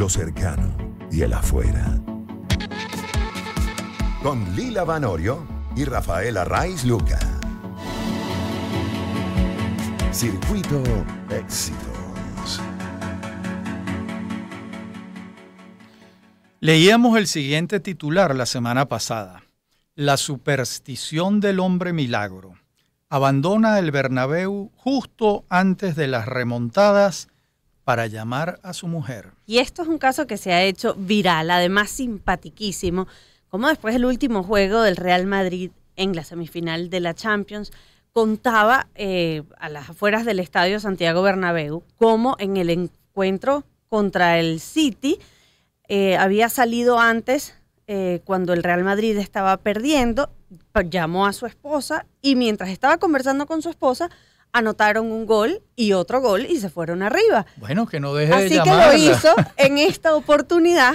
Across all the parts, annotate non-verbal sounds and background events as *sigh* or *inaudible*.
lo cercano y el afuera. Con Lila Vanorio y Rafael Raiz Luca. Circuito Éxitos. Leíamos el siguiente titular la semana pasada. La superstición del hombre milagro. Abandona el Bernabéu justo antes de las remontadas para llamar a su mujer. Y esto es un caso que se ha hecho viral, además simpatiquísimo, como después del último juego del Real Madrid en la semifinal de la Champions contaba eh, a las afueras del estadio Santiago Bernabéu como en el encuentro contra el City eh, había salido antes eh, cuando el Real Madrid estaba perdiendo, llamó a su esposa y mientras estaba conversando con su esposa anotaron un gol y otro gol y se fueron arriba. Bueno, que no deje de llamarla. Así que lo hizo *laughs* en esta oportunidad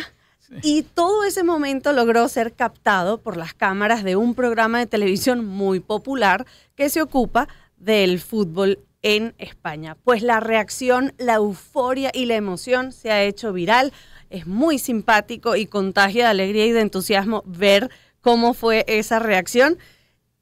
y todo ese momento logró ser captado por las cámaras de un programa de televisión muy popular que se ocupa del fútbol en España. Pues la reacción, la euforia y la emoción se ha hecho viral. Es muy simpático y contagia de alegría y de entusiasmo ver cómo fue esa reacción.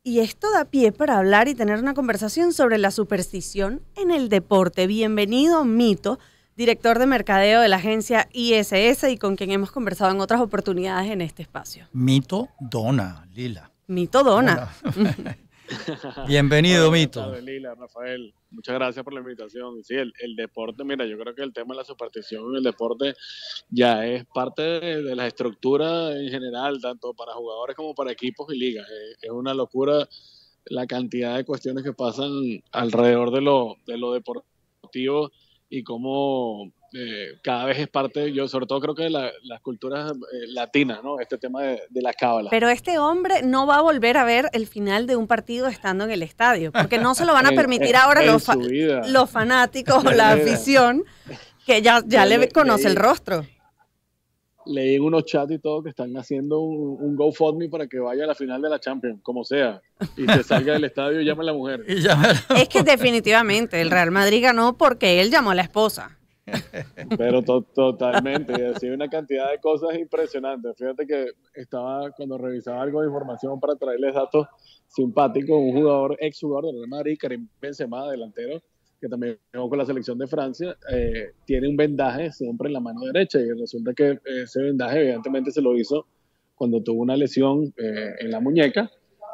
Y esto da pie para hablar y tener una conversación sobre la superstición en el deporte. Bienvenido, Mito, director de mercadeo de la agencia ISS y con quien hemos conversado en otras oportunidades en este espacio. Mito Dona, Lila. Mito Dona. *laughs* *laughs* Bienvenido, Mito. Rafael, muchas gracias por la invitación. Sí, el, deporte, mira, yo creo que el tema de la superstición en el deporte ya es parte de, la estructura en general, tanto para jugadores como para equipos y ligas. Eh, es, una locura la cantidad de cuestiones que pasan alrededor de lo, de lo deportivo y cómo eh, cada vez es parte, yo sobre todo creo que de las culturas eh, latinas, ¿no? Este tema de, de las cábalas. Pero este hombre no va a volver a ver el final de un partido estando en el estadio, porque no se lo van a *laughs* eh, permitir ahora los, los, fanáticos o la afición, que ya, ya le, conoce el rostro. Leí en unos chats y todo que están haciendo un, GoFundMe para que vaya a la final de la Champions, como sea, y se salga del estadio Y llame a la mujer. *laughs* Es que definitivamente el Real Madrid ganó porque él llamó a la esposa. Pero to totalmente, así una cantidad de cosas impresionantes. Fíjate que estaba cuando revisaba algo de información para traerles datos simpáticos, un jugador, ex jugador del Real Madrid, Karim Benzema, delantero, que también jugó con la selección de Francia, eh, tiene un vendaje siempre en la mano derecha y resulta que ese vendaje evidentemente se lo hizo cuando tuvo una lesión eh, en la muñeca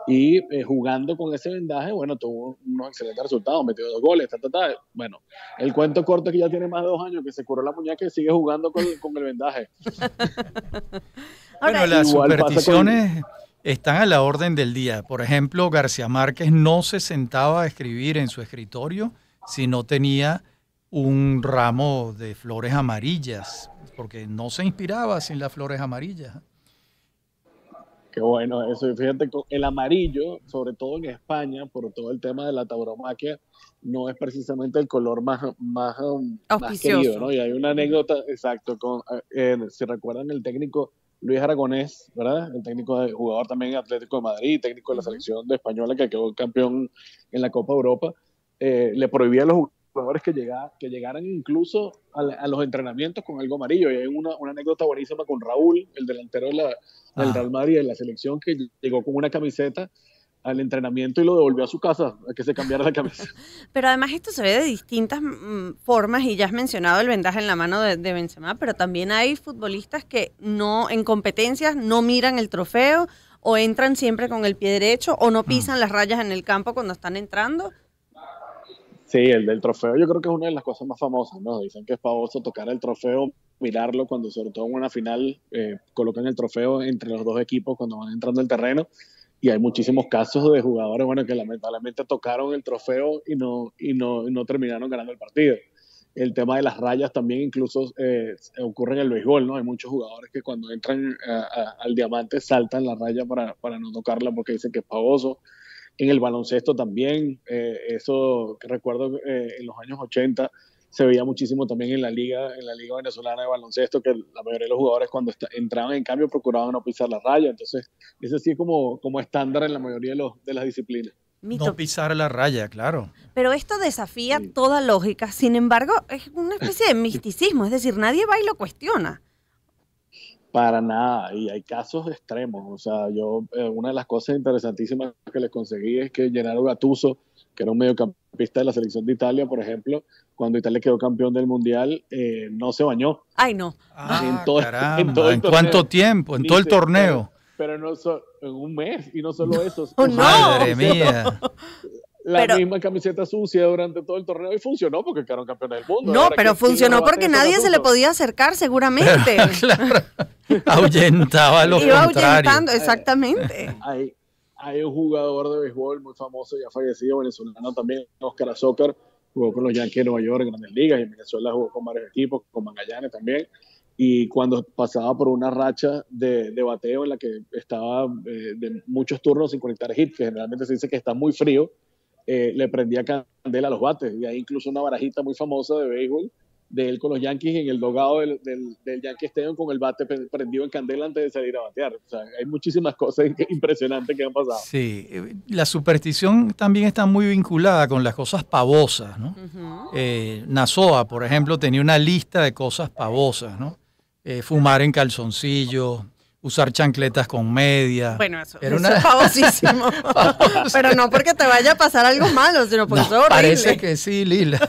y eh, jugando con ese vendaje, bueno, tuvo unos excelentes resultados, metió dos goles, ta, ta, ta. Bueno, el cuento corto que ya tiene más de dos años que se curó la muñeca y sigue jugando con, con el vendaje. *laughs* bueno, las supersticiones están a la orden del día. Por ejemplo, García Márquez no se sentaba a escribir en su escritorio si no tenía un ramo de flores amarillas, porque no se inspiraba sin las flores amarillas. Qué bueno eso. fíjate, el amarillo, sobre todo en España, por todo el tema de la tauromaquia, no es precisamente el color más, más, um, querido, ¿no? Y hay una anécdota, exacto, con, eh, si recuerdan el técnico Luis Aragonés, ¿verdad? El técnico de, jugador también Atlético de Madrid, técnico de la selección de española que quedó campeón en la Copa Europa, eh, le prohibía a los jugadores que, llegaba, que llegaran incluso a, los entrenamientos con algo amarillo. Y hay una, anécdota buenísima con Raúl, el delantero la, del ah. Real Madrid de la selección, que llegó con una camiseta al entrenamiento y lo devolvió a su casa, a que se cambiara la camiseta. *laughs* pero además esto se ve de distintas mm, formas y ya has mencionado el vendaje en la mano de, Benzema, pero también hay futbolistas que no en competencias no miran el trofeo o entran siempre con el pie derecho o no ah. pisan las rayas en el campo cuando están entrando. Sí, el del trofeo yo creo que es una de las cosas más famosas, ¿no? Dicen que es pavoso tocar el trofeo, mirarlo cuando, sobre todo en una final, eh, colocan el trofeo entre los dos equipos cuando van entrando al terreno. Y hay muchísimos casos de jugadores, bueno, que lamentablemente tocaron el trofeo y no, y no, no terminaron ganando el partido. El tema de las rayas también incluso eh, ocurre en el béisbol, ¿no? Hay muchos jugadores que cuando entran eh, al diamante saltan la raya para, para no tocarla porque dicen que es pavoso. En el baloncesto también, eh, eso recuerdo eh, en los años 80 se veía muchísimo también en la liga, en la liga venezolana de baloncesto, que la mayoría de los jugadores cuando entraban en cambio procuraban no pisar la raya. Entonces, eso sí es como, como estándar en la mayoría de, las disciplinas. No pisar la raya, claro. Pero esto desafía toda lógica. Sin embargo, es una especie de *laughs* misticismo, es decir, nadie va y lo cuestiona. Para nada, y hay casos extremos. O sea, yo, eh, una de las cosas interesantísimas que le conseguí es que Gennaro Gattuso, que era un mediocampista de la selección de Italia, por ejemplo, cuando Italia quedó campeón del mundial, eh, no se bañó. Ay, no. Ah, en, todo, cuánto tiempo? En todo el torneo. Pero, no en un mes, y no solo eso. ¡Madre mía! *laughs* la misma camiseta sucia durante todo el torneo y funcionó porque quedaron campeones del mundo. No, pero funcionó porque nadie se le podía acercar seguramente. *laughs* ahuyentaba a los Iba ahuyentando, eh, exactamente. Eh, hay, un jugador de béisbol muy famoso, ya fallecido, venezolano también, Oscar Azócar, jugó con los Yankees de Nueva York en Grandes Ligas y en Venezuela jugó con varios equipos, con Magallanes también. Y cuando pasaba por una racha de, bateo en la que estaba eh, de muchos turnos sin conectar hit, que generalmente se dice que está muy frío, eh, le prendía candela a los bates. Y hay incluso una barajita muy famosa de béisbol de él con los Yankees en el dogado del, del, del Yankee Stadium con el bate prendido en candela antes de salir a batear. O sea, hay muchísimas cosas *laughs* impresionantes que han pasado. Sí, eh, la superstición también está muy vinculada con las cosas pavosas, ¿no? Eh, Nazoa, por ejemplo, tenía una lista de cosas pavosas, ¿no? fumar en calzoncillo usar chancletas con media. Bueno, eso, Era es famosísimo. *laughs* Pero no porque te vaya a pasar algo malo, sino porque Parece que sí, Lila. *laughs*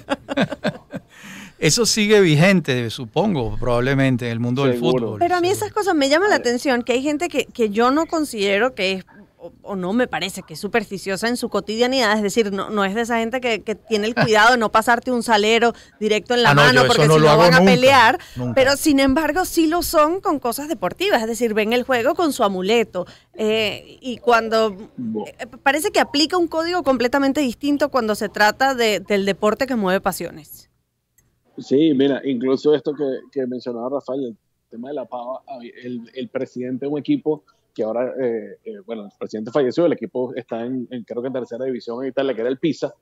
Eso sigue vigente, supongo, probablemente en el mundo del fútbol. Pero a mí esas cosas me llaman la atención, que hay gente que, que yo no considero que es o, no me parece que es supersticiosa en su cotidianidad, es decir, no, no es de esa gente que, tiene el cuidado de no pasarte un salero directo en la ah, mano porque no si no van a pelear, pero sin embargo sí lo son con cosas deportivas, es decir, ven el juego con su amuleto eh, y cuando eh, parece que aplica un código completamente distinto cuando se trata del deporte que mueve pasiones. Sí, mira, incluso esto que, mencionaba Rafael, el tema de la pava, el, el presidente de un equipo que ahora, eh, eh, bueno, el presidente falleció, el equipo está en, creo que en tercera división y tal, que era el Pisa,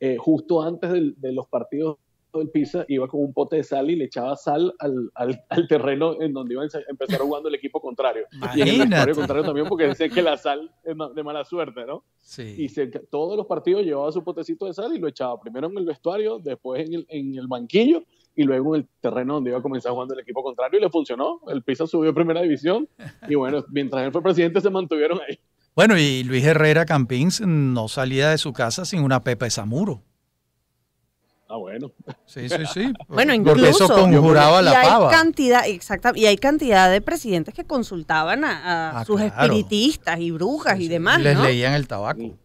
eh, justo antes de los partidos del Pisa iba con un pote de sal y le echaba sal al, al, terreno en donde iba a empezar jugando el equipo contrario. Y el contrario también porque decía que la sal es de mala suerte, ¿no? Sí. Y todos los partidos llevaba su potecito de sal y lo echaba primero en el vestuario, después en el, en el banquillo y luego en el terreno donde iba a comenzar jugando el equipo contrario y le funcionó. El Pisa subió a primera división y bueno, mientras él fue presidente se mantuvieron ahí. Bueno, y Luis Herrera Campins no salía de su casa sin una Pepe Zamuro. Ah, bueno. Sí, sí, sí. *laughs* bueno, incluso. Porque eso conjuraba la pava. Cantidad, exacta, y hay cantidad de presidentes que consultaban a, ah, sus espiritistas y brujas y demás. Les leían el tabaco.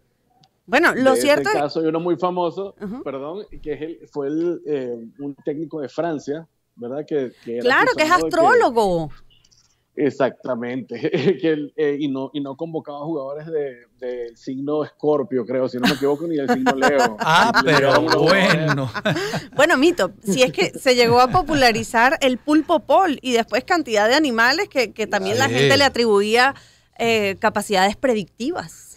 Bueno, lo de este cierto este es... caso hay uno muy famoso, perdón, que fue eh, un técnico de Francia, ¿verdad? Que, claro, que es astrólogo. exactamente, *laughs* eh, y, no, convocaba jugadores del de signo Escorpio, creo, si no me equivoco, ni del signo Leo. *laughs* ah, ah pero bueno. *laughs* bueno, mito, si es que se llegó a popularizar el pulpo pol y después cantidad de animales que, también la gente le atribuía eh, capacidades predictivas.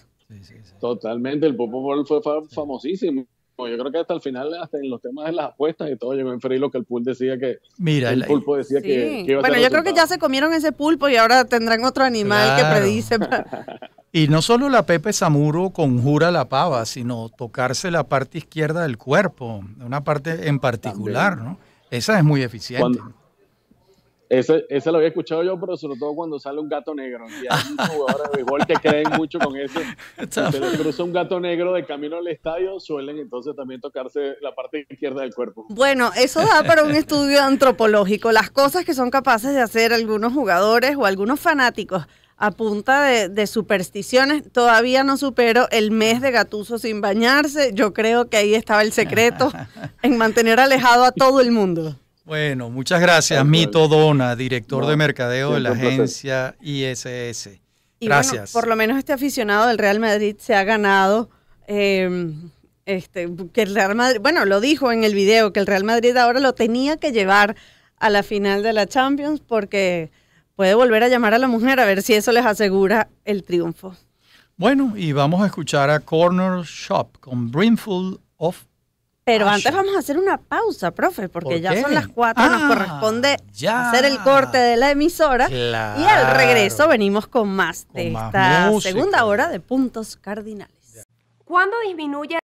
Totalmente, el pulpo fue famosísimo. Yo creo que hasta el final, hasta en los temas de las apuestas y todo, llegó en lo que el pool decía que. Mira, el pulpo decía que, Bueno, yo creo que ya se comieron ese pulpo y ahora tendrán otro animal que predice. *laughs* y no solo la Pepe Samuro conjura la pava, sino tocarse la parte izquierda del cuerpo, una parte en particular, ¿no? Esa es muy eficiente. Ese, lo había escuchado yo, pero sobre todo cuando sale un gato negro. Y hay jugadores de béisbol que creen mucho con eso. *laughs* se cruza un gato negro de camino al estadio, suelen entonces también tocarse la parte izquierda del cuerpo. Bueno, eso da para un estudio antropológico. Las cosas que son capaces de hacer algunos jugadores o algunos fanáticos a punta de, supersticiones. Todavía no supero el mes de gatuso sin bañarse. Yo creo que ahí estaba el secreto *laughs* en mantener alejado a todo el mundo. Bueno, muchas gracias, Mito Dona, director de mercadeo de la agencia ISS. gracias. por lo menos este aficionado del Real Madrid se ha ganado. Em, este, que el Real Madrid, bueno, lo dijo en el video, que el Real Madrid ahora lo tenía que llevar a la final de la Champions porque puede volver a llamar a la mujer a ver si eso les asegura el triunfo. Bueno, y vamos a escuchar a Corner Shop con Brimful of pero ah, antes vamos a hacer una pausa, profe, porque ya son las cuatro. nos ah, corresponde hacer el corte de la emisora y al regreso venimos con más de esta segunda hora de puntos cardinales. ¿Cuándo disminuye